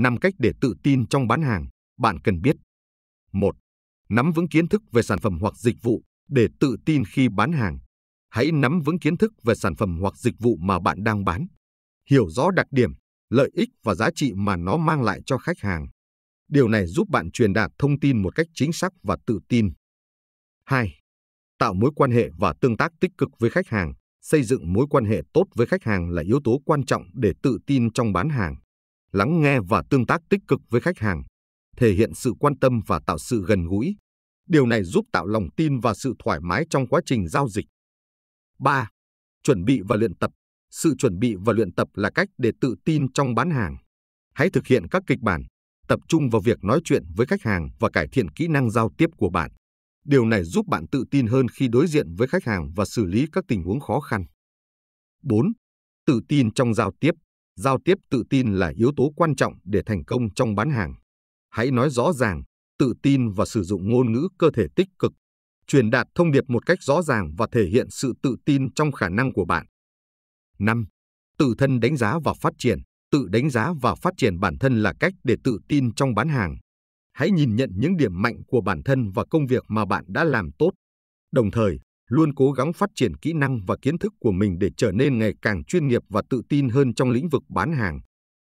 5 cách để tự tin trong bán hàng, bạn cần biết. 1. Nắm vững kiến thức về sản phẩm hoặc dịch vụ để tự tin khi bán hàng. Hãy nắm vững kiến thức về sản phẩm hoặc dịch vụ mà bạn đang bán. Hiểu rõ đặc điểm, lợi ích và giá trị mà nó mang lại cho khách hàng. Điều này giúp bạn truyền đạt thông tin một cách chính xác và tự tin. 2. Tạo mối quan hệ và tương tác tích cực với khách hàng. Xây dựng mối quan hệ tốt với khách hàng là yếu tố quan trọng để tự tin trong bán hàng lắng nghe và tương tác tích cực với khách hàng, thể hiện sự quan tâm và tạo sự gần gũi. Điều này giúp tạo lòng tin và sự thoải mái trong quá trình giao dịch. 3. Chuẩn bị và luyện tập. Sự chuẩn bị và luyện tập là cách để tự tin trong bán hàng. Hãy thực hiện các kịch bản, tập trung vào việc nói chuyện với khách hàng và cải thiện kỹ năng giao tiếp của bạn. Điều này giúp bạn tự tin hơn khi đối diện với khách hàng và xử lý các tình huống khó khăn. 4. Tự tin trong giao tiếp giao tiếp tự tin là yếu tố quan trọng để thành công trong bán hàng. Hãy nói rõ ràng, tự tin và sử dụng ngôn ngữ cơ thể tích cực, truyền đạt thông điệp một cách rõ ràng và thể hiện sự tự tin trong khả năng của bạn. 5. Tự thân đánh giá và phát triển Tự đánh giá và phát triển bản thân là cách để tự tin trong bán hàng. Hãy nhìn nhận những điểm mạnh của bản thân và công việc mà bạn đã làm tốt. Đồng thời, luôn cố gắng phát triển kỹ năng và kiến thức của mình để trở nên ngày càng chuyên nghiệp và tự tin hơn trong lĩnh vực bán hàng.